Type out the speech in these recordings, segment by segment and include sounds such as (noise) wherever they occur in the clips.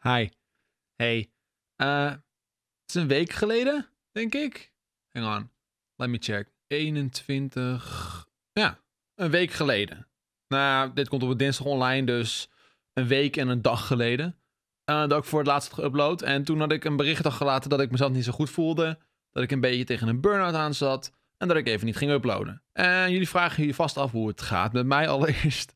Hi. Hey. Eh, het is een week geleden, denk ik. Hang on. Let me check. 21. Ja, een week geleden. Nou, dit komt op dinsdag online, dus een week en een dag geleden. Eh, dat ik voor het laatst geüpload. En toen had ik een bericht gelaten dat ik mezelf niet zo goed voelde. Dat ik een beetje tegen een burn-out aan zat. En dat ik even niet ging uploaden. En jullie vragen je vast af hoe het gaat met mij allereerst.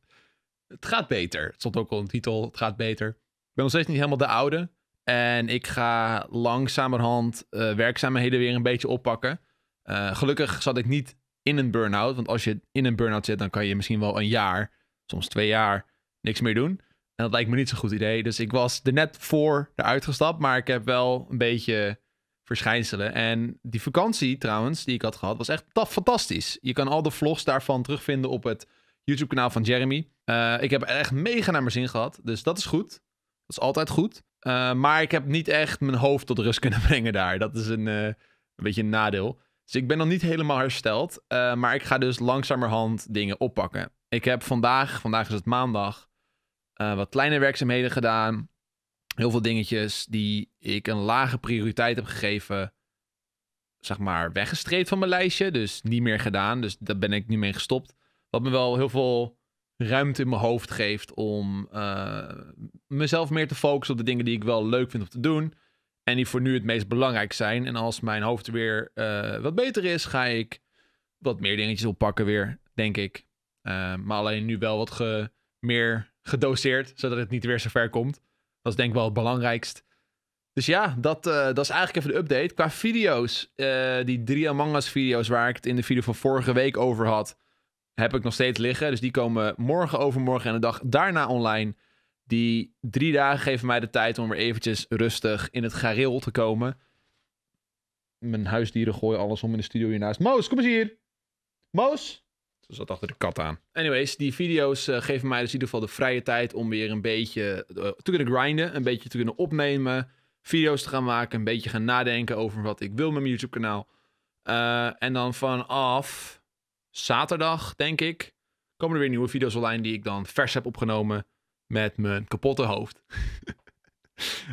Het gaat beter. Het stond ook al een titel. Het gaat beter ben nog steeds niet helemaal de oude. En ik ga langzamerhand eh, werkzaamheden weer een beetje oppakken. Eh, gelukkig zat ik niet in een burn-out. Want als je in een burn-out zit, dan kan je misschien wel een jaar, soms twee jaar, niks meer doen. En dat lijkt me niet zo'n goed idee. Dus ik was er net voor eruit gestapt. Maar ik heb wel een beetje verschijnselen. En die vakantie trouwens, die ik had gehad, was echt fantastisch. Je kan al de vlogs daarvan terugvinden op het YouTube-kanaal van Jeremy. Eh, ik heb echt mega naar mijn zin gehad. Dus dat is goed. Dat is altijd goed. Eh, maar ik heb niet echt mijn hoofd tot rust (laughs) kunnen brengen daar. Dat is een, eh, een beetje een nadeel. Dus ik ben nog niet helemaal hersteld. Eh, maar ik ga dus langzamerhand dingen oppakken. Ik heb vandaag, vandaag is het maandag, wat kleine werkzaamheden gedaan. Heel veel dingetjes die ik een lage prioriteit heb gegeven. Zeg maar weggestreept van mijn lijstje. Dus niet meer gedaan. Dus daar ben ik nu mee gestopt. Wat me wel heel veel ruimte in mijn hoofd geeft om mezelf meer te focussen op de dingen die ik wel leuk vind om te doen. En die voor nu het meest belangrijk zijn. En als mijn hoofd weer eh, wat beter is, ga ik wat meer dingetjes oppakken weer, denk ik. Eh, maar alleen nu wel wat meer gedoseerd, zodat het niet weer zo ver komt. Dat is denk ik wel het belangrijkst. Dus ja, dat, eh, dat is eigenlijk even de update. Qua video's, die drie Among Us video's waar ik het in de video van vorige week over had, heb ik nog steeds liggen. Dus die komen morgen, overmorgen en de dag daarna online. Die drie dagen geven mij de tijd om weer eventjes rustig in het gareel te komen. Mijn huisdieren gooien alles om in de studio hiernaast. Moos, kom eens hier. Moos. Ze zat achter de kat aan. Anyways, die video's eh, geven mij dus in ieder geval de vrije tijd om weer een beetje eh, te kunnen grinden. Een beetje te kunnen opnemen. Video's te gaan maken. Een beetje gaan nadenken over wat ik wil met mijn YouTube kanaal. Eh, en dan vanaf zaterdag, denk ik, komen er weer nieuwe video's online die ik dan vers heb opgenomen met mijn kapotte hoofd.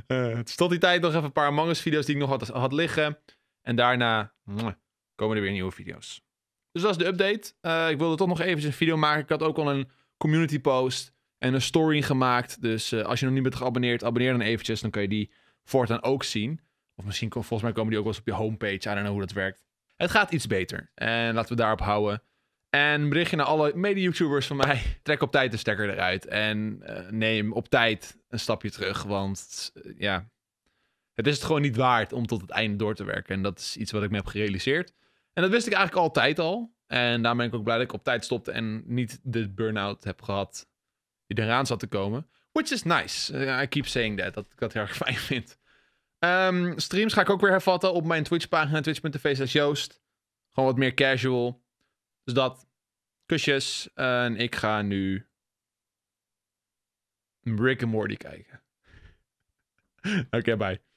uh, (laughs) die tijd nog even een paar Among video's die ik nog had, had liggen. En daarna komen er weer nieuwe video's. Dus dat is de update. Eh, ik wilde toch nog eventjes een video maken. Ik had ook al een community post en een story gemaakt. Dus eh, als je nog niet bent geabonneerd, abonneer dan eventjes. Dan kun je die voortaan ook zien. Of misschien, volgens mij komen die ook wel eens op je homepage. I don't know hoe dat werkt. Het gaat iets beter. En laten we daarop houden. En berichtje naar alle mede-YouTubers van mij. (laughs) Trek op tijd de stekker eruit. En eh, neem op tijd een stapje terug. Want eh, ja, het is het gewoon niet waard om tot het einde door te werken. En dat is iets wat ik me heb gerealiseerd. En dat wist ik eigenlijk altijd al. En daar ben ik ook blij dat ik op tijd stopte en niet de burn-out heb gehad die eraan zat te komen. Which is nice. I keep saying that. Dat ik dat heel erg (laughs) fijn vind. Ehm, streams ga ik ook weer hervatten op mijn Twitch-pagina. Twitch.tv Joost. Gewoon wat meer casual. Dus dat. Kusjes. En ik ga nu Brick and Morty kijken. (laughs) Oké, bye.